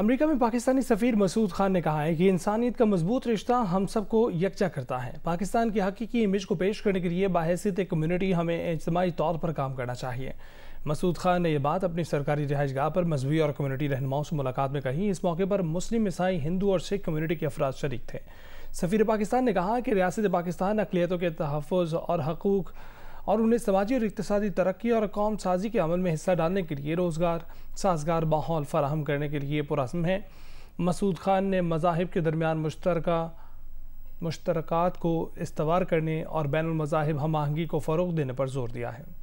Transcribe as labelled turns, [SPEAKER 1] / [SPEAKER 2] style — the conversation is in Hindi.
[SPEAKER 1] अमेरिका में पाकिस्तानी सफ़ीर मसूद खान ने कहा है कि इंसानियत का मजबूत रिश्ता हम सबको यकजा करता है पाकिस्तान की हकीकी इमेज को पेश करने के लिए बाहसीत कम्यूनिटी हमें इज्तमाही तौर पर काम करना चाहिए मसूद खान ने यह बात अपनी सरकारी रिहाइश गाह पर मजहबी और कम्यूनिटी रहनुमाओं से मुलाकात में कही इस मौके पर मुस्लिम ईसाई हिंदू और सिख कम्यूनिटी के अफराज शरीक थे सफ़ीर पाकिस्तान ने कहा कि रियासत पाकिस्तान अकलीतों के तहफ़ और हकूक़ और उन्हें समाजी और इकतदी तरक्की और कौम साजी के अमल में हिस्सा डालने के लिए रोज़गार साजगार माहौल फराहम करने के लिए पुरम है मसूद खान ने मजाहब के दरमियान मुश्तर मुश्तरक को इस्तवार करने और बैन अमजाहब हम आहंगी को फ़रोग देने पर जोर दिया है